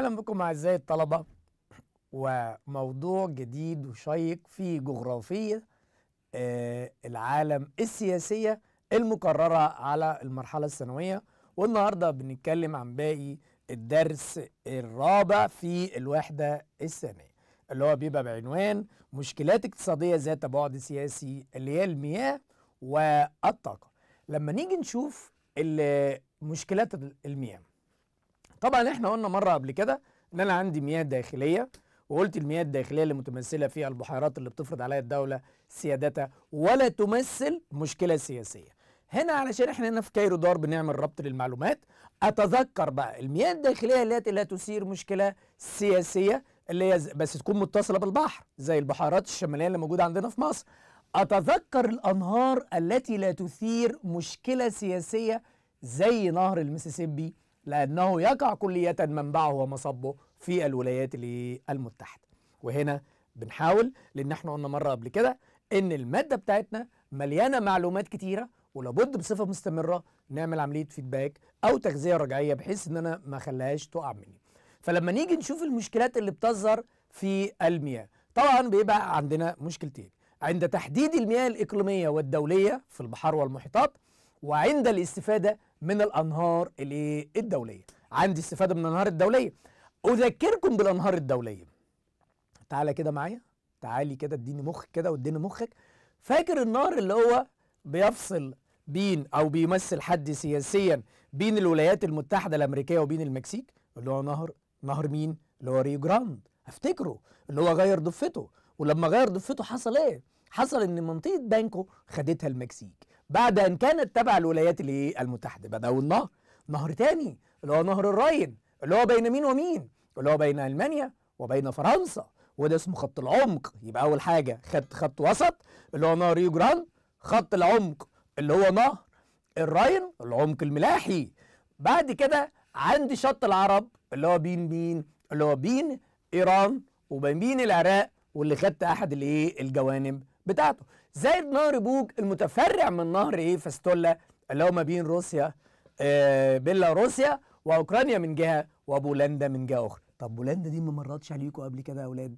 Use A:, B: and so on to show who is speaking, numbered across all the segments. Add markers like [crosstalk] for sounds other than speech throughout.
A: اهلا بكم اعزائي الطلبه وموضوع جديد وشيق في جغرافيه آه، العالم السياسيه المكرره على المرحله الثانويه والنهارده بنتكلم عن باقي الدرس الرابع في الوحده الثانيه اللي هو بيبقى بعنوان مشكلات اقتصاديه ذات بعد سياسي اللي هي المياه والطاقه لما نيجي نشوف مشكلات المياه طبعا احنا قلنا مره قبل كده ان انا عندي مياه داخليه وقلت المياه الداخليه اللي متمثله فيها البحيرات اللي بتفرض عليها الدوله سيادتها ولا تمثل مشكله سياسيه هنا علشان احنا هنا في كايرو دار بنعمل ربط للمعلومات اتذكر بقى المياه الداخليه التي لا تثير مشكله سياسيه اللي هي بس تكون متصله بالبحر زي البحيرات الشماليه اللي موجوده عندنا في مصر اتذكر الانهار التي لا تثير مشكله سياسيه زي نهر المسيسيبي لأنه يقع كلية منبعه ومصبه في الولايات المتحدة وهنا بنحاول لأن احنا قلنا مرة قبل كده إن المادة بتاعتنا مليانة معلومات كتيرة ولابد بصفة مستمرة نعمل عملية فيدباك أو تغذية رجعية بحيث إن أنا ما خلاهاش تقع مني فلما نيجي نشوف المشكلات اللي بتظهر في المياه طبعا بيبقى عندنا مشكلتين عند تحديد المياه الإقليمية والدولية في البحار والمحيطات وعند الاستفادة من الانهار الدوليه عندي استفاده من الانهار الدوليه اذكركم بالانهار الدوليه تعالى كده معايا تعالي كده اديني مخك كده واديني مخك فاكر النهر اللي هو بيفصل بين او بيمثل حد سياسيا بين الولايات المتحده الامريكيه وبين المكسيك اللي هو نهر نهر مين اللي هو ريو جراند افتكره اللي هو غير ضفته ولما غير ضفته حصل ايه حصل ان منطقه بانكو خدتها المكسيك بعد أن كانت تبع الولايات الايه المتحدة بدأوا النهر نهر تاني اللي هو نهر الراين اللي هو بين مين ومين اللي هو بين ألمانيا وبين فرنسا وده اسمه خط العمق يبقى أول حاجة خط خط وسط اللي هو نهر يوجران خط العمق اللي هو نهر الراين العمق الملاحي بعد كده عندي شط العرب اللي هو بين مين اللي هو بين إيران وبين العراق واللي خدت أحد الإيه الجوانب بتاعته زائد نهر بوج المتفرع من نهر ايه فاستولا اللي هو ما بين روسيا آه بيلاروسيا واوكرانيا من جهه وبولندا من جهه اخرى طب بولندا دي ما مرتش عليكم قبل كده يا اولاد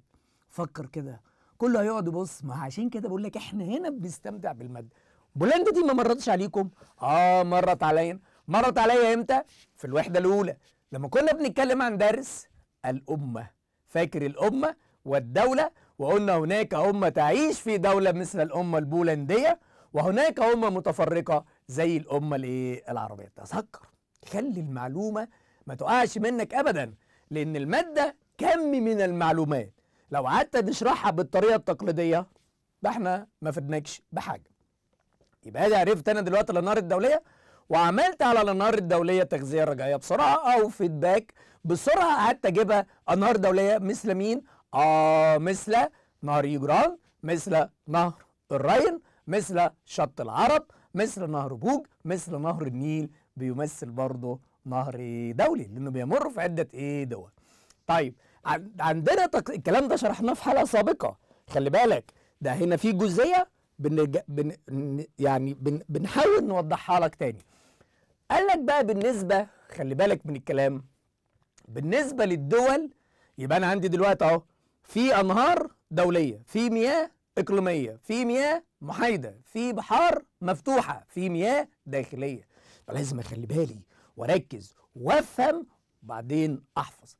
A: فكر كده كله هيقعد يبص ما عشان كده بقول لك احنا هنا بنستمتع بالماده بولندا دي ما مرتش عليكم اه مرت عليا مرت عليا امتى في الوحده الاولى لما كنا بنتكلم عن درس الامه فاكر الامه والدوله وقلنا هناك أمة تعيش في دولة مثل الأمة البولندية وهناك أمة متفرقة زي الأمة الإيه العربية تذكر خلي المعلومة ما تقعش منك أبدا لأن المادة كم من المعلومات لو قعدت نشرحها بالطريقة التقليدية ده احنا ما فدناكش بحاجة يبقى ادي عرفت انا دلوقتي الانهار الدولية وعملت على الانهار الدولية تغذية رجعية بسرعة او فيدباك بسرعة قعدت اجيبها انهار دولية مثل مين؟ آه مثل نهر يجران مثل نهر الرين مثل شط العرب مثل نهر بوج مثل نهر النيل بيمثل برضه نهر دولي لانه بيمر في عده ايه دول طيب عندنا تق... الكلام ده شرحناه في حلقه سابقه خلي بالك ده هنا في جزئيه بن... بن... يعني بن... بنحاول نوضحها لك تاني قال لك بقى بالنسبه خلي بالك من الكلام بالنسبه للدول يبقى انا عندي دلوقتي اهو في أنهار دولية في مياه إقليمية في مياه محايدة في بحار مفتوحة في مياه داخلية فلازم أخلي بالي وأركز وأفهم وبعدين أحفظ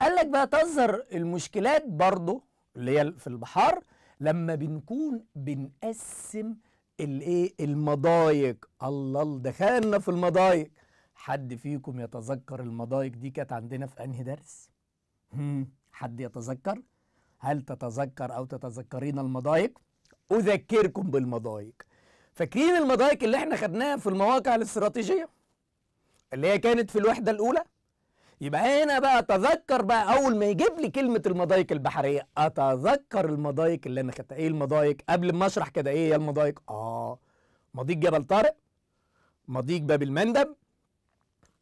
A: قال لك بقى تظهر المشكلات برضه اللي هي في البحار لما بنكون بنقسم الايه المضايق الله دخلنا في المضايق حد فيكم يتذكر المضايق دي كانت عندنا في انهي درس حد يتذكر هل تتذكر أو تتذكرين المضايق؟ أذكركم بالمضايق فاكرين المضايق اللي احنا خدناها في المواقع الاستراتيجية اللي هي كانت في الوحدة الأولى يبقى هنا بقى تذكر بقى أول ما يجيب لي كلمة المضايق البحرية أتذكر المضايق اللي أنا خدتها إيه المضايق قبل ما أشرح كده إيه هي المضايق آه مضيق جبل طارق مضيق باب المندب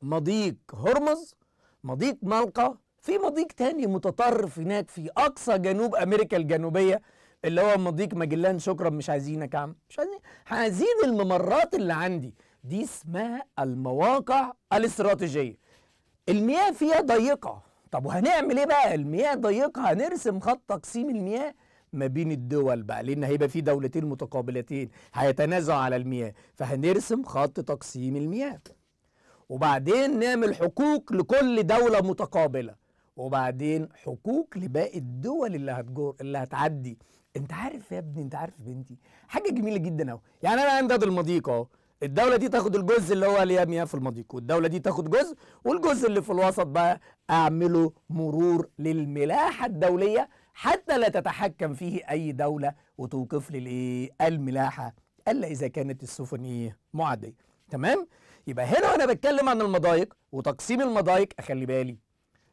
A: مضيق هرمز مضيق ملقا في مضيق تاني متطرف هناك في اقصى جنوب امريكا الجنوبيه اللي هو مضيق ماجلان شكرا مش عايزينك يا عم مش عايزين عايزين الممرات اللي عندي دي اسمها المواقع الاستراتيجيه المياه فيها ضيقه طب وهنعمل ايه بقى المياه ضيقه هنرسم خط تقسيم المياه ما بين الدول بقى لان هيبقى في دولتين متقابلتين هيتنازعوا على المياه فهنرسم خط تقسيم المياه وبعدين نعمل حقوق لكل دوله متقابله وبعدين حقوق لباقي الدول اللي هتجور اللي هتعدي انت عارف يا ابني انت عارف بنتي حاجه جميله جدا اهو يعني انا عندي المضيق اهو الدوله دي تاخد الجزء اللي هو ليها مياه في المضيق والدوله دي تاخد جزء والجزء اللي في الوسط بقى اعمله مرور للملاحه الدوليه حتى لا تتحكم فيه اي دوله وتوقف لي الايه الملاحه الا اذا كانت السفن ايه معديه تمام يبقى هنا وانا بتكلم عن المضايق وتقسيم المضايق اخلي بالي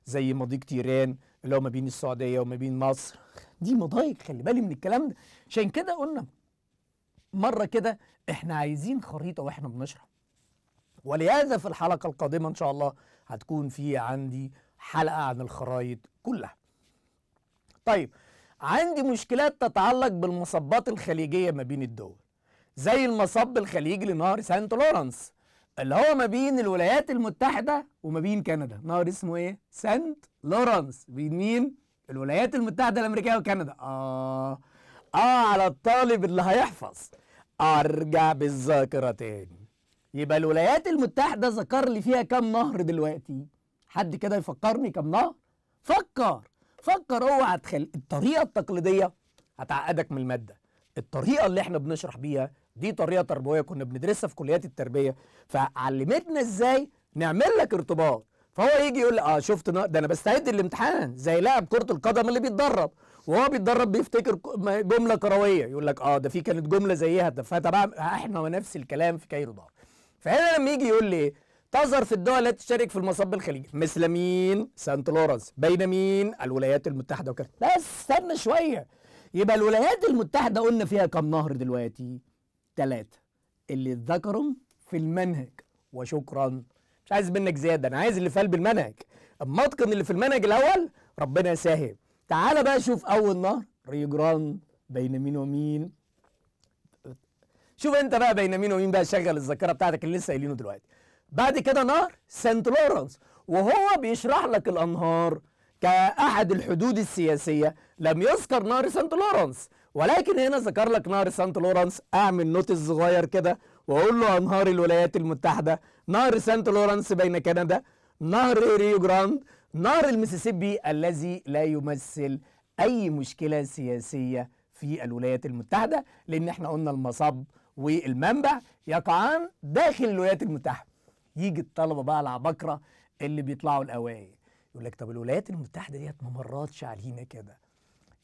A: زي مضيق تيران اللي هو ما بين السعوديه وما بين مصر دي مضايق خلي بالي من الكلام ده عشان كده قلنا مره كده احنا عايزين خريطه واحنا بنشرح ولهذا في الحلقه القادمه ان شاء الله هتكون في عندي حلقه عن الخرايط كلها طيب عندي مشكلات تتعلق بالمصبات الخليجيه ما بين الدول زي المصب الخليجي لنهر سانت لورنس اللي هو ما بين الولايات المتحده وما بين كندا نهر اسمه ايه سانت لورانس بين مين الولايات المتحده الامريكيه وكندا اه اه على الطالب اللي هيحفظ ارجع بالذاكره تاني يبقى الولايات المتحده ذكر لي فيها كام نهر دلوقتي حد كده يفكرني كام نهر فكر فكر اوعى تخلي الطريقه التقليديه هتعقدك من الماده الطريقه اللي احنا بنشرح بيها دي طريقه تربويه كنا بندرسها في كليات التربيه فعلمتنا ازاي نعمل لك ارتباط فهو يجي يقول لي اه شفت ده انا بستعد للامتحان زي لاعب كره القدم اللي بيتدرب وهو بيتدرب بيفتكر جمله كرويه يقول لك اه ده في كانت جمله زيها فتبع احنا نفس الكلام في كايرو دار فهنا لما يجي يقول لي تظهر في الدول التي تشارك في المصب الخليجي مثل مين سانت لورنس بين مين الولايات المتحده وكذا بس استنى شويه يبقى الولايات المتحده قلنا فيها كم نهر دلوقتي الثلاثه اللي ذكرهم في المنهج وشكرا مش عايز منك زياده انا عايز اللي في قلب المنهج اما اتقن اللي في المنهج الاول ربنا يسهل تعالى بقى شوف اول نهر ريجران بين مين ومين شوف انت بقى بين مين ومين بقى شغل الذاكره بتاعتك اللي لسه قايلينه دلوقتي بعد كده نهر سانت لورنس وهو بيشرح لك الانهار كأحد الحدود السياسية لم يذكر نهر سانت لورنس ولكن هنا ذكر لك نهر سانت لورانس اعمل نوتس صغير كده واقول له انهار الولايات المتحده نهر سانت لورانس بين كندا نهر ريو جراند نهر المسيسيبي الذي لا يمثل اي مشكله سياسيه في الولايات المتحده لان احنا قلنا المصب والمنبع يقعان داخل الولايات المتحده يجي الطلبه بقى العباقره اللي بيطلعوا الاوائل يقول لك طب الولايات المتحده ديت ما مرتش علينا كده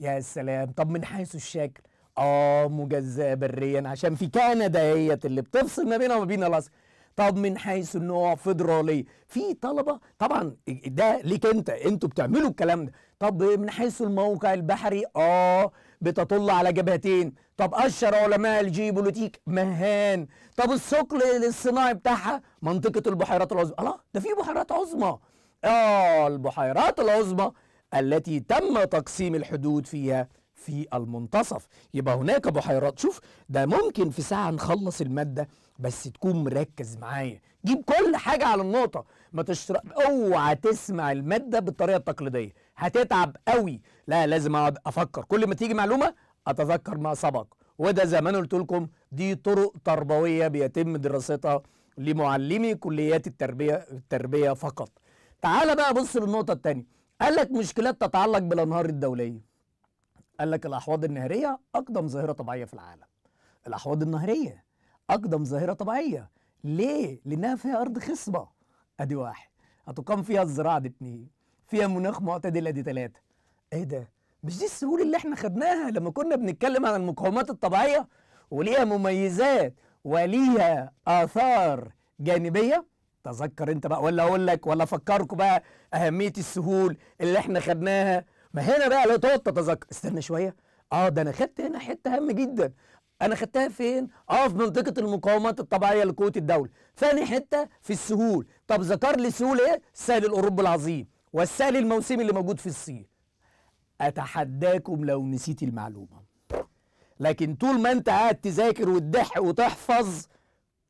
A: يا سلام طب من حيث الشكل اه مجزاه بريا عشان في كندا هيت اللي بتفصل ما بينها وما بين الاصل طب من حيث النوع فيدرالية في طلبة طبعا ده ليك انت انتوا بتعملوا الكلام ده طب من حيث الموقع البحري اه بتطل على جبهتين طب أشر علماء الجيوبوليتيك مهان طب الثقل الصناعي بتاعها منطقة البحيرات العظمى الله ده في بحيرات عظمى اه البحيرات العظمى التي تم تقسيم الحدود فيها في المنتصف يبقى هناك بحيرات شوف ده ممكن في ساعة نخلص المادة بس تكون مركز معايا جيب كل حاجة على النقطة ما تشتر... اوعى تسمع المادة بالطريقة التقليدية هتتعب قوي لا لازم اقعد افكر كل ما تيجي معلومة اتذكر ما سبق وده زي ما انا قلت لكم دي طرق تربوية بيتم دراستها لمعلمي كليات التربية التربية فقط تعال بقى بص للنقطة الثانيه قال لك مشكلات تتعلق بالانهار الدوليه قال لك الاحواض النهريه اقدم ظاهره طبيعيه في العالم الاحواض النهريه اقدم ظاهره طبيعيه ليه لانها فيها ارض خصبه ادي واحد هتقام فيها الزراعه دي اتنين فيها مناخ معتدل ادي تلاته ايه ده مش دي السهوله اللي احنا خدناها لما كنا بنتكلم عن المقاومات الطبيعيه وليها مميزات وليها اثار جانبيه تذكر انت بقى ولا اقول لك ولا افكركم بقى اهميه السهول اللي احنا خدناها ما هنا بقى لا تقعد تتذكر استنى شويه اه ده انا خدت هنا حته هامه جدا انا خدتها فين؟ اه في منطقه المقاومات الطبيعيه لقوه الدوله. ثاني حته في السهول، طب ذكر لي سهول ايه؟ السهل الاوروبي العظيم والسهل الموسمي اللي موجود في الصين. اتحداكم لو نسيت المعلومه. لكن طول ما انت قاعد تذاكر وتضحك وتحفظ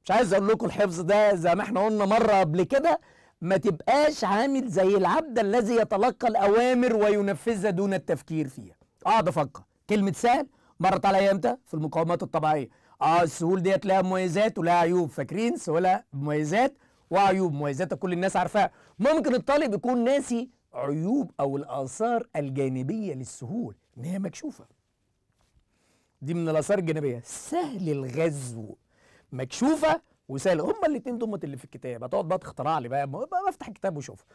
A: مش عايز اقول لكم الحفظ ده زي ما احنا قلنا مره قبل كده ما تبقاش عامل زي العبد الذي يتلقى الاوامر وينفذها دون التفكير فيها اقعد افكر كلمه سهل مرت عليا امتى في المقاومات الطبيعيه اه السهول ديت لها مميزات ولها عيوب فاكرين سهوله مميزات وعيوب مميزاتها كل الناس عارفاها ممكن الطالب يكون ناسي عيوب او الاثار الجانبيه للسهول ان هي مكشوفه دي من الاثار الجانبيه سهل الغزو مكشوفه وسهلة هما الاثنين دول اللي في الكتاب هتقعد بقى تخترع لي بقى بفتح الكتاب واشوف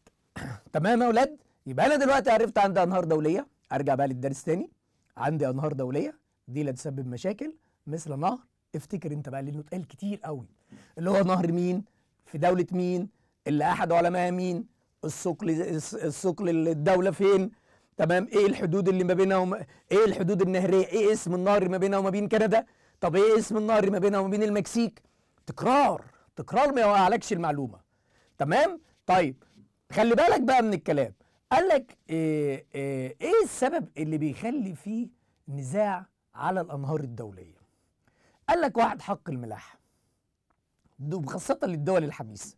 A: [coughs] تمام يا اولاد يبقى انا دلوقتي عرفت عندي انهار دوليه ارجع بقى للدرس تاني عندي انهار دوليه دي لا تسبب مشاكل مثل نهر افتكر انت بقى لانه اتقال كتير قوي اللي هو نهر مين في دوله مين اللي احد علماء مين الثقل الثقل الدوله فين تمام ايه الحدود اللي ما بينها وما ايه الحدود النهريه ايه اسم النهر ما بينها وما بين كندا طب ايه اسم النهر ما بينها وما بين المكسيك تكرار تكرار ما يوقعلكش المعلومه تمام طيب خلي بالك بقى من الكلام قال لك ايه, ايه, السبب اللي بيخلي فيه نزاع على الانهار الدوليه قال لك واحد حق الملاحه خاصه للدول الحبيسه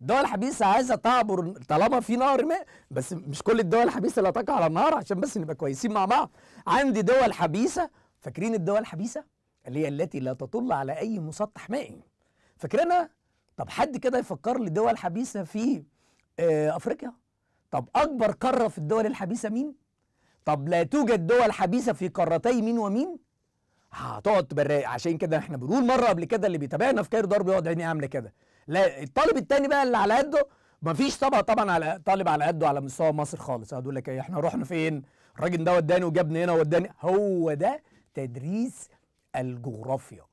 A: الدول الحبيسه عايزه تعبر طالما في نهر ماء بس مش كل الدول الحبيسه اللي تقع على النهر عشان بس نبقى كويسين مع بعض عندي دول حبيسه فاكرين الدول الحبيسه اللي هي التي لا تطل على أي مسطح مائي فاكرنا طب حد كده يفكر لي دول حبيسة في آه أفريقيا طب أكبر قارة في الدول الحبيسة مين؟ طب لا توجد دول حبيسة في قارتي مين ومين؟ هتقعد تبرق عشان كده احنا بنقول مرة قبل كده اللي بيتابعنا في كاير ضرب يقعد عينيه عاملة كده لا الطالب الثاني بقى اللي على قده مفيش طبعا طبعا على طالب على قده على مستوى مصر خالص هقول لك ايه احنا رحنا فين الراجل ده وداني وجابني هنا وداني هو ده تدريس الجغرافيا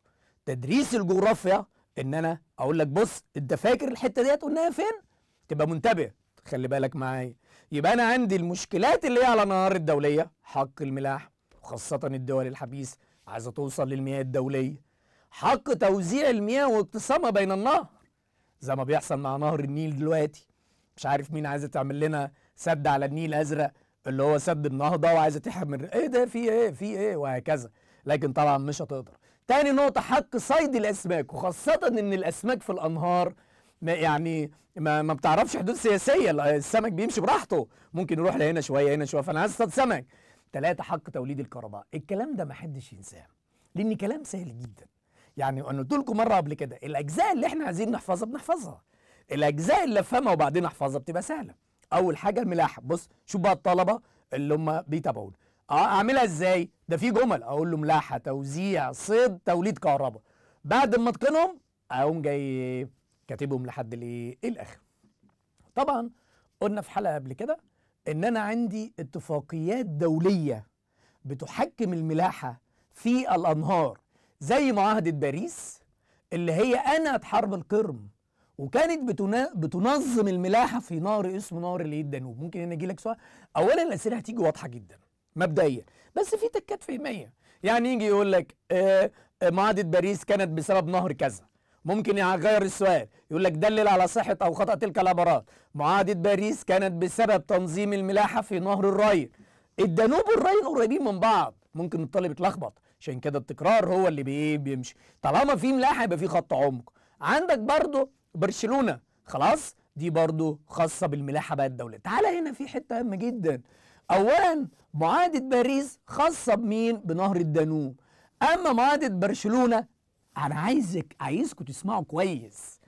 A: تدريس الجغرافيا ان انا اقول لك بص انت فاكر الحته ديت قلناها فين تبقى منتبه خلي بالك معايا يبقى انا عندي المشكلات اللي هي على نهار الدوليه حق الملاح وخاصه الدول الحبيس عايزه توصل للمياه الدوليه حق توزيع المياه واقتسامها بين النهر زي ما بيحصل مع نهر النيل دلوقتي مش عارف مين عايزه تعمل لنا سد على النيل ازرق اللي هو سد النهضه وعايزه تحمل ايه ده في ايه في ايه وهكذا لكن طبعا مش هتقدر تاني نقطة حق صيد الأسماك وخاصة إن الأسماك في الأنهار ما يعني ما, ما بتعرفش حدود سياسية السمك بيمشي براحته ممكن يروح لهنا شوية هنا شوية فأنا عايز أصطاد سمك تلاتة حق توليد الكهرباء الكلام ده ما حدش ينساه لأن كلام سهل جدا يعني أنا قلت لكم مرة قبل كده الأجزاء اللي إحنا عايزين نحفظها بنحفظها الأجزاء اللي أفهمها وبعدين أحفظها بتبقى سهلة أول حاجة الملاحة بص شوف بقى الطلبة اللي هم بيتابعونا اه اعملها ازاي ده في جمل اقول له ملاحه توزيع صيد توليد كهرباء بعد ما اتقنهم اقوم جاي كاتبهم لحد الايه الاخر طبعا قلنا في حلقه قبل كده ان انا عندي اتفاقيات دوليه بتحكم الملاحه في الانهار زي معاهده باريس اللي هي انا حرب القرم وكانت بتنظم الملاحه في نهر اسمه نهر الدانوب ممكن هنا اجي لك سؤال اولا الاسئله هتيجي واضحه جدا مبدئيا بس في تكات فهميه يعني يجي يقول لك آه، آه، معاهده باريس كانت بسبب نهر كذا ممكن يغير السؤال يقول لك دلل على صحه او خطا تلك العبارات معاهده باريس كانت بسبب تنظيم الملاحه في نهر الراين الدانوب والراين قريبين من بعض ممكن الطالب يتلخبط عشان كده التكرار هو اللي بي بيمشي طالما في ملاحه يبقى في خط عمق عندك برضه برشلونه خلاص دي برضه خاصه بالملاحه بقى الدوله تعالى هنا في حته هامه جدا اولا معاهده باريس خاصه بمين بنهر الدانوب اما معاهده برشلونه انا عايزك عايزكم تسمعوا كويس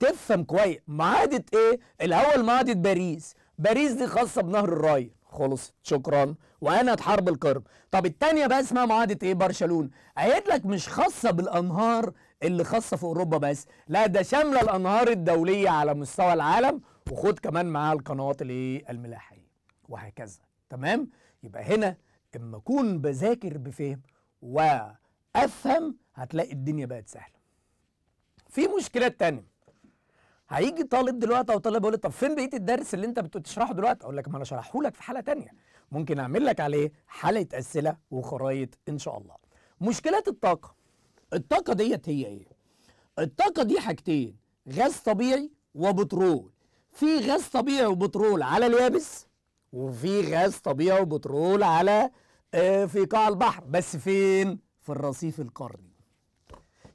A: تفهم كويس معاهده ايه الاول معاهده باريس باريس دي خاصه بنهر الراي خلصت شكرا وانا حرب القرب طب التانية بقى اسمها معاهده ايه برشلونه قايل لك مش خاصه بالانهار اللي خاصه في اوروبا بس لا ده شامله الانهار الدوليه على مستوى العالم وخد كمان معاها القنوات الايه الملاحيه وهكذا تمام يبقى هنا اما اكون بذاكر بفهم وافهم هتلاقي الدنيا بقت سهله في مشكلات تانية هيجي طالب دلوقتي او طالب يقول طب فين بقيه الدرس اللي انت بتشرحه دلوقتي اقول لك ما انا شرحه لك في حلقه تانية ممكن اعمل لك عليه حلقه اسئله وخرايط ان شاء الله مشكلات الطاقه الطاقه ديت هي ايه الطاقه دي حاجتين غاز طبيعي وبترول في غاز طبيعي وبترول على اليابس وفي غاز طبيعي وبترول على آه، في قاع البحر بس فين في الرصيف القاري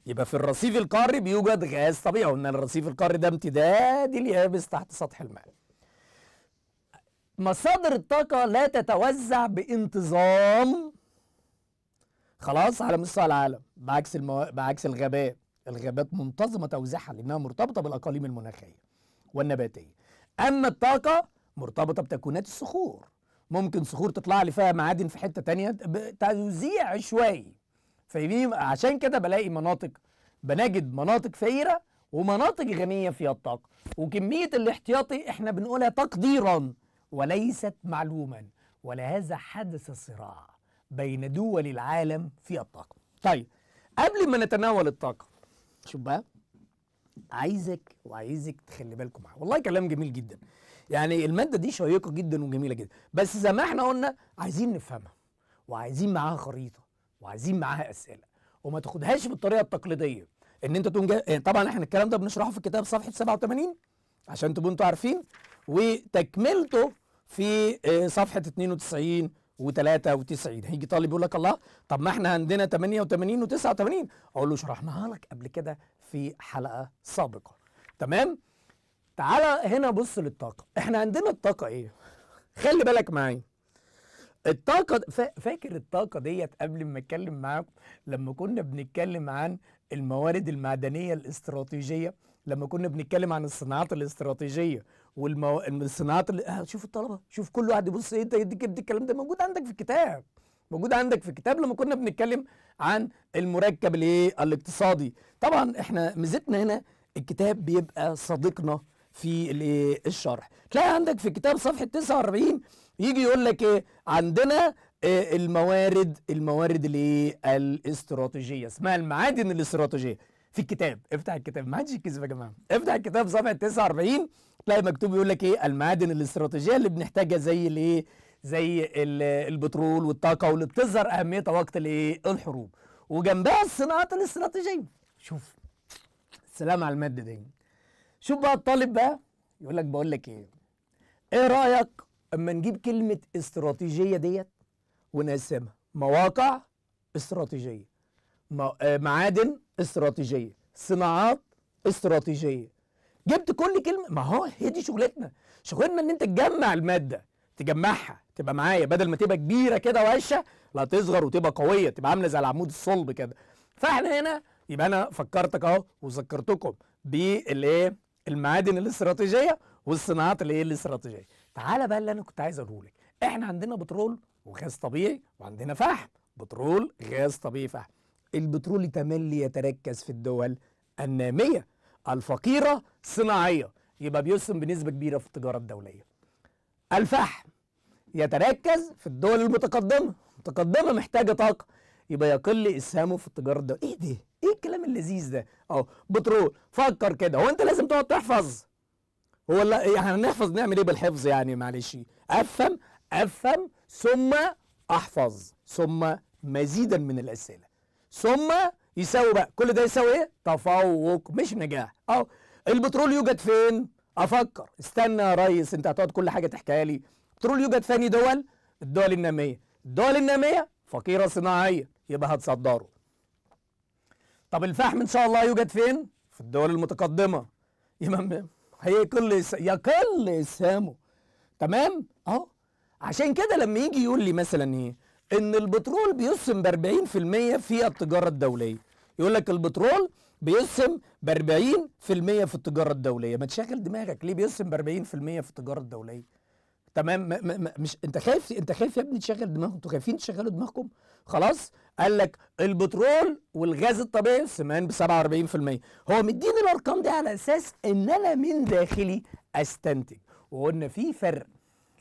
A: يبقى في الرصيف القاري بيوجد غاز طبيعي وان الرصيف القاري ده امتداد اليابس تحت سطح الماء مصادر الطاقه لا تتوزع بانتظام خلاص على مستوى العالم بعكس المو... بعكس الغابات الغابات منتظمه توزيعها لانها مرتبطه بالاقاليم المناخيه والنباتيه اما الطاقه مرتبطة بتكوينات الصخور ممكن صخور تطلع لي فيها معادن في حتة تانية توزيع عشوائي فاهمين عشان كده بلاقي مناطق بنجد مناطق فقيرة ومناطق غنية فيها الطاقة وكمية الاحتياطي احنا بنقولها تقديرا وليست معلوما ولهذا حدث صراع بين دول العالم في الطاقة طيب قبل ما نتناول الطاقة شوف بقى عايزك وعايزك تخلي بالكم معايا والله كلام جميل جدا يعني الماده دي شيقه جدا وجميله جدا بس زي ما احنا قلنا عايزين نفهمها وعايزين معاها خريطه وعايزين معاها اسئله وما تاخدهاش بالطريقه التقليديه ان انت تقوم آه، طبعا احنا الكلام ده بنشرحه في الكتاب صفحه 87 عشان تبقوا انتوا عارفين وتكملته في آه، صفحه 92 و93 هيجي طالب يقول لك الله طب ما احنا عندنا 88 و89 اقول له شرحناها لك قبل كده في حلقه سابقه تمام تعالى هنا بص للطاقه احنا عندنا الطاقه ايه خلي بالك معايا الطاقه فاكر الطاقه ديت قبل ما اتكلم معاكم لما كنا بنتكلم عن الموارد المعدنيه الاستراتيجيه لما كنا بنتكلم عن الصناعات الاستراتيجيه والصناعات والمو... اللي... آه، شوف الطلبه شوف كل واحد يبص ايه يديك الكلام ده موجود عندك في الكتاب موجود عندك في الكتاب لما كنا بنتكلم عن المركب الايه الاقتصادي طبعا احنا ميزتنا هنا الكتاب بيبقى صديقنا في الشرح تلاقي عندك في الكتاب صفحه 49 يجي يقول لك ايه عندنا إيه الموارد الموارد الايه الاستراتيجيه اسمها المعادن الاستراتيجيه في الكتاب افتح الكتاب ما عادش يتكذب يا جماعه افتح الكتاب صفحه 49 تلاقي مكتوب يقول لك ايه المعادن الاستراتيجيه اللي بنحتاجها زي الايه زي البترول والطاقه واللي بتظهر اهميتها وقت الايه الحروب وجنبها الصناعات الاستراتيجيه شوف السلام على الماده دي شوف بقى الطالب بقى يقول لك بقول لك ايه ايه رايك اما نجيب كلمه استراتيجيه ديت ونقسمها مواقع استراتيجيه آه، معادن استراتيجيه صناعات استراتيجيه جبت كل كلمه ما هو هي دي شغلتنا شغلنا ان انت تجمع الماده تجمعها تبقى معايا بدل ما تبقى كبيره كده وهشه لا تصغر وتبقى قويه تبقى عامله زي العمود الصلب كده فاحنا هنا يبقى انا فكرتك اهو وذكرتكم بالايه المعادن الاستراتيجيه والصناعات اللي هي الاستراتيجيه تعالى بقى اللي انا كنت عايز اقوله لك احنا عندنا بترول وغاز طبيعي وعندنا فحم بترول غاز طبيعي فحم البترول تملي يتركز في الدول الناميه الفقيره صناعيه يبقى بيسهم بنسبه كبيره في التجاره الدوليه الفحم يتركز في الدول المتقدمه متقدمه محتاجه طاقه يبقى يقل اسهامه في التجاره الدوليه ايه ده اللذيذ ده اهو بترول فكر كده هو انت لازم تقعد تحفظ هو لا يعني نحفظ نعمل ايه بالحفظ يعني معلش افهم افهم ثم احفظ ثم مزيدا من الاسئله ثم يساوي بقى كل ده يساوي ايه تفوق مش نجاح اهو البترول يوجد فين افكر استنى يا ريس انت هتقعد كل حاجه تحكيها لي البترول يوجد ثاني دول الدول الناميه الدول الناميه فقيره صناعيا يبقى هتصدره طب الفحم ان شاء الله يوجد فين في الدول المتقدمه يبقى هيقل يقل اسهامه تمام اهو عشان كده لما يجي يقول لي مثلا ايه ان البترول بيسهم ب 40% في التجاره الدوليه يقول لك البترول بيسهم ب 40% في التجاره الدوليه ما تشغل دماغك ليه بيسهم ب 40% في التجاره الدوليه تمام م م مش انت خايف انت خايف يا ابني تشغل دماغكم انتوا خايفين تشغلوا دماغكم خلاص قال لك البترول والغاز الطبيعي سمان ب 47% هو مديني الارقام دي على اساس ان انا من داخلي استنتج وقلنا في فرق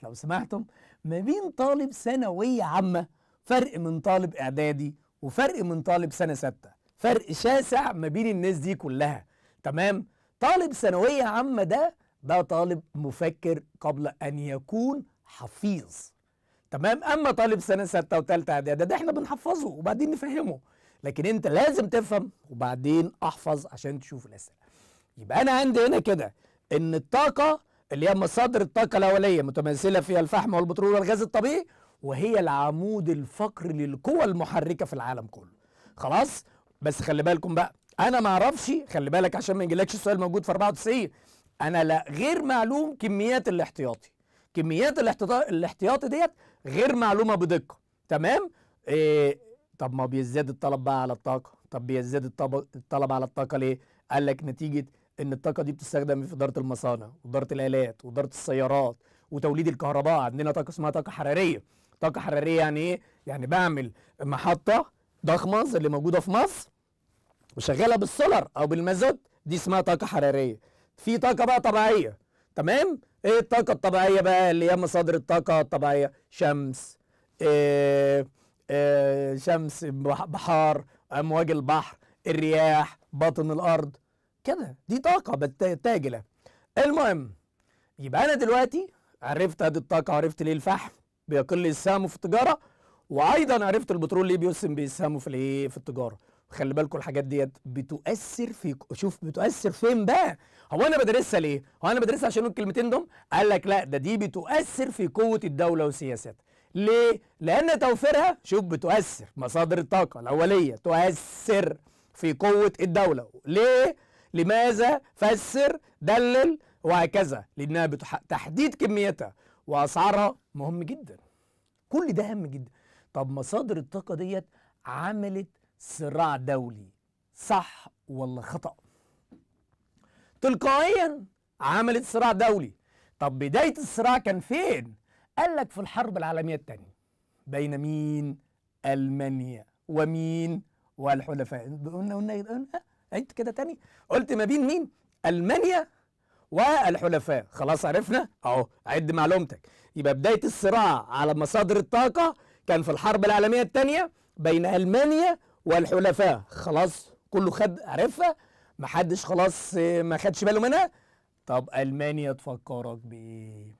A: لو سمحتم ما بين طالب ثانويه عامه فرق من طالب اعدادي وفرق من طالب سنه سته فرق شاسع ما بين الناس دي كلها تمام طالب ثانويه عامه ده ده طالب مفكر قبل أن يكون حفيظ تمام أما طالب سنة ستة وتالتة إعدادي ده إحنا بنحفظه وبعدين نفهمه لكن أنت لازم تفهم وبعدين أحفظ عشان تشوف الأسئلة يبقى أنا عندي هنا كده إن الطاقة اللي هي مصادر الطاقة الأولية متمثلة فيها الفحم والبترول والغاز الطبيعي وهي العمود الفقري للقوى المحركة في العالم كله خلاص بس خلي بالكم بقى انا ما اعرفش خلي بالك عشان ما يجيلكش السؤال موجود في 94 انا لا غير معلوم كميات الاحتياطي كميات الاحتياطي ديت غير معلومه بدقه تمام إيه طب ما بيزداد الطلب بقى على الطاقه طب بيزداد الطلب على الطاقه ليه قال لك نتيجه ان الطاقه دي بتستخدم في اداره المصانع واداره الالات واداره السيارات وتوليد الكهرباء عندنا طاقه اسمها طاقه حراريه طاقه حراريه يعني ايه يعني بعمل محطه ضخمه زي اللي موجوده في مصر وشغاله بالسولر او بالمازوت دي اسمها طاقه حراريه في طاقه بقى طبيعيه تمام ايه الطاقه الطبيعيه بقى اللي هي مصادر الطاقه الطبيعيه شمس إيه إيه شمس بحار امواج البحر الرياح باطن الارض كده دي طاقه بتتاجله المهم يبقى انا دلوقتي عرفت ادي الطاقه عرفت ليه الفحم بيقل اسهامه في التجاره وايضا عرفت البترول ليه بيسهم في الايه في التجاره خلي بالكم الحاجات ديت بتؤثر في شوف بتؤثر فين بقى هو انا بدرسها ليه هو انا بدرسها عشان الكلمتين دول قال لك لا ده دي بتؤثر في قوه الدوله وسياستها ليه لان توفيرها شوف بتؤثر مصادر الطاقه الاوليه تؤثر في قوه الدوله ليه لماذا فسر دلل وهكذا لانها بتح... تحديد كميتها واسعارها مهم جدا كل ده هام جدا طب مصادر الطاقه ديت عملت صراع دولي صح ولا خطأ تلقائيا عملت صراع دولي طب بداية الصراع كان فين؟ قال لك في الحرب العالمية الثانية بين مين؟ ألمانيا ومين؟ والحلفاء قلنا قلنا قلنا عيد كده تاني قلت ما بين مين؟ ألمانيا والحلفاء خلاص عرفنا اهو عد معلومتك يبقى بداية الصراع على مصادر الطاقة كان في الحرب العالمية الثانية بين ألمانيا والحلفاء خلاص كله خد عرفها محدش خلاص آه، ما خدش باله منها طب المانيا تفكرك بايه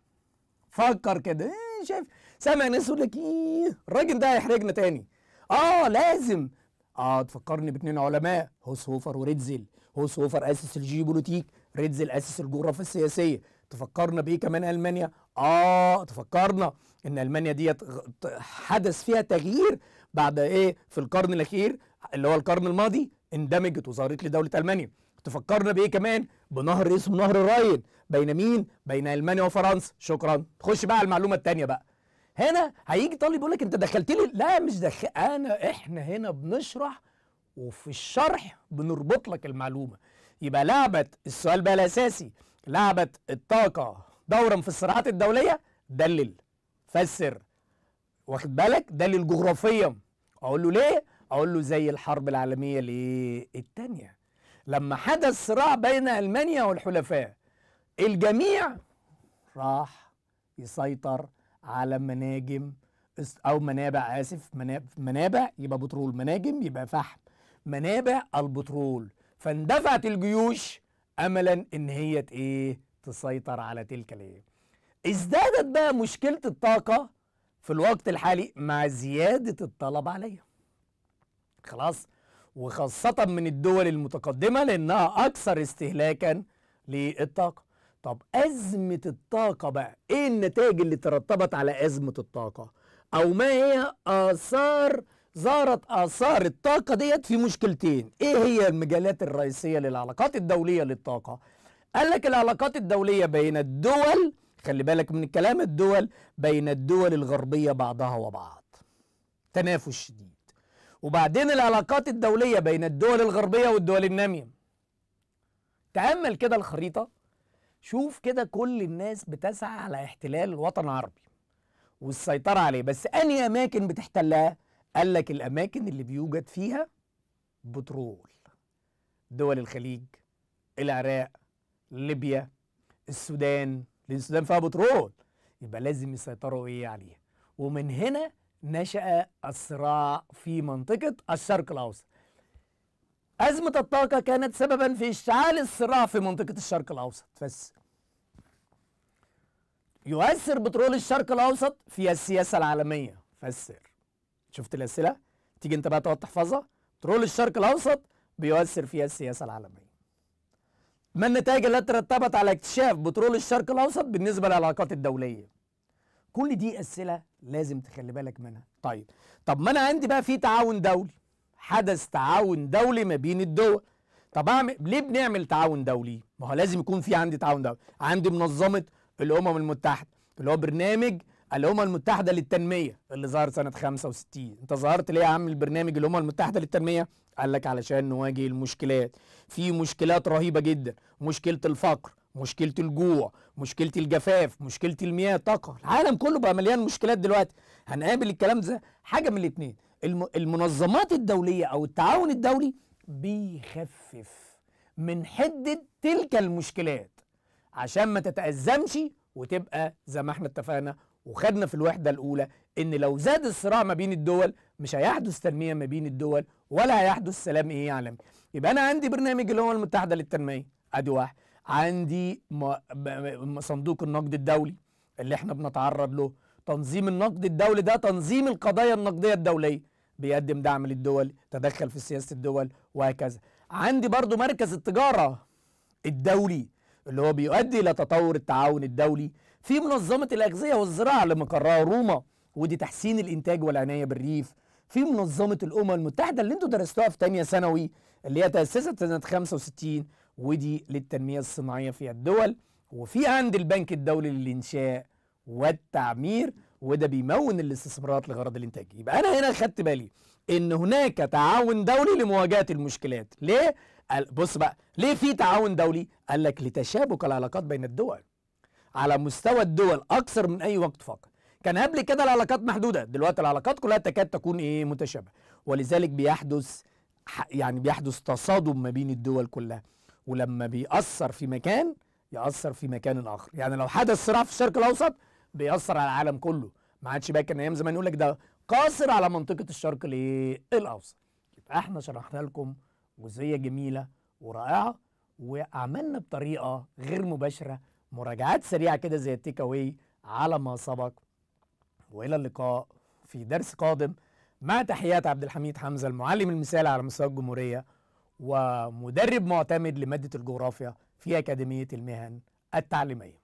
A: فكر كده إيه، شايف سامع ناس يقول لك ايه الراجل ده هيحرجنا تاني اه لازم اه تفكرني باتنين علماء هوسهوفر وريتزل هوسهوفر اسس الجيوبوليتيك ريتزل اسس الجغرافيا السياسيه تفكرنا بايه كمان المانيا اه تفكرنا ان المانيا ديت حدث فيها تغيير بعد ايه في القرن الاخير اللي هو القرن الماضي اندمجت وظهرت لدوله المانيا تفكرنا بايه كمان بنهر اسمه نهر الراين بين مين بين المانيا وفرنسا شكرا خش بقى على المعلومه الثانيه بقى هنا هيجي طالب يقول لك انت دخلت لي لا مش دخل انا احنا هنا بنشرح وفي الشرح بنربط لك المعلومه يبقى لعبه السؤال بقى الاساسي لعبه الطاقه دورا في الصراعات الدوليه دلل فسر واخد بالك ده للجغرافيا اقول له ليه اقول له زي الحرب العالميه الثانيه لما حدث صراع بين المانيا والحلفاء الجميع راح يسيطر على مناجم او منابع اسف منابع يبقى بترول مناجم يبقى فحم منابع البترول فاندفعت الجيوش املا ان هي ايه تسيطر على تلك الايه ازدادت بقى مشكله الطاقه في الوقت الحالي مع زيادة الطلب عليها خلاص وخاصة من الدول المتقدمة لأنها أكثر استهلاكا للطاقة طب أزمة الطاقة بقى إيه النتائج اللي ترتبت على أزمة الطاقة أو ما هي آثار ظهرت آثار الطاقة ديت في مشكلتين إيه هي المجالات الرئيسية للعلاقات الدولية للطاقة قال لك العلاقات الدولية بين الدول خلي بالك من كلام الدول بين الدول الغربية بعضها وبعض تنافس شديد وبعدين العلاقات الدولية بين الدول الغربية والدول النامية تأمل كده الخريطة شوف كده كل الناس بتسعى على احتلال الوطن العربي والسيطرة عليه بس أنهي أماكن بتحتلها؟ قال لك الأماكن اللي بيوجد فيها بترول دول الخليج العراق ليبيا السودان السودان فيها بترول يبقى لازم يسيطروا ايه عليها ومن هنا نشأ الصراع في منطقة الشرق الأوسط أزمة الطاقة كانت سببا في اشتعال الصراع في منطقة الشرق الأوسط بس يؤثر بترول الشرق الأوسط في السياسة العالمية فسر شفت الأسئلة؟ تيجي أنت بقى تقعد تحفظها بترول الشرق الأوسط بيؤثر في السياسة العالمية ما النتائج التي ترتبت على اكتشاف بترول الشرق الاوسط بالنسبه للعلاقات الدوليه كل دي اسئله لازم تخلي بالك منها طيب طب ما انا عندي بقى في تعاون دولي حدث تعاون دولي ما بين الدول طب اعمل ليه بنعمل تعاون دولي ما هو لازم يكون في عندي تعاون دولي عندي منظمه الامم المتحده اللي هو برنامج الامم المتحده للتنميه اللي ظهر سنه 65 انت ظهرت ليه يا عم البرنامج الامم المتحده للتنميه قال لك علشان نواجه المشكلات في مشكلات رهيبة جدا مشكلة الفقر مشكلة الجوع مشكلة الجفاف مشكلة المياه طاقة العالم كله بقى مليان مشكلات دلوقتي هنقابل الكلام ده حاجة من الاتنين المنظمات الدولية أو التعاون الدولي بيخفف من حدة تلك المشكلات عشان ما تتأزمش وتبقى زي ما احنا اتفقنا وخدنا في الوحدة الأولى إن لو زاد الصراع ما بين الدول مش هيحدث تنميه ما بين الدول ولا هيحدث سلام ايه عالمي يبقى انا عندي برنامج الامم المتحده للتنميه ادي واحد عندي صندوق النقد الدولي اللي احنا بنتعرض له تنظيم النقد الدولي ده تنظيم القضايا النقديه الدوليه بيقدم دعم للدول تدخل في سياسه الدول وهكذا عندي برضو مركز التجاره الدولي اللي هو بيؤدي الى تطور التعاون الدولي في منظمه الاغذيه والزراعه اللي مقرها روما ودي تحسين الانتاج والعنايه بالريف في منظمه الامم المتحده اللي انتوا درستوها في تانية ثانوي اللي هي تاسست سنه 65 ودي للتنميه الصناعيه في الدول وفي عند البنك الدولي للانشاء والتعمير وده بيمون الاستثمارات لغرض الانتاج يبقى انا هنا خدت بالي ان هناك تعاون دولي لمواجهه المشكلات ليه بص بقى ليه في تعاون دولي قال لك لتشابك العلاقات بين الدول على مستوى الدول اكثر من اي وقت فقط كان قبل كده العلاقات محدوده دلوقتي العلاقات كلها تكاد تكون ايه متشابهه ولذلك بيحدث يعني بيحدث تصادم ما بين الدول كلها ولما بيأثر في مكان يأثر في مكان آخر يعني لو حدث صراع في الشرق الأوسط بيأثر على العالم كله ما عادش بقى كان أيام زمان يقول لك ده قاصر على منطقة الشرق الإيه الأوسط يبقى إحنا شرحنا لكم جزئية جميلة ورائعة وعملنا بطريقة غير مباشرة مراجعات سريعة كده زي التيك أواي على ما سبق والى اللقاء في درس قادم مع تحيات عبد الحميد حمزه المعلم المثالي على مستوى الجمهوريه ومدرب معتمد لماده الجغرافيا في اكاديميه المهن التعليميه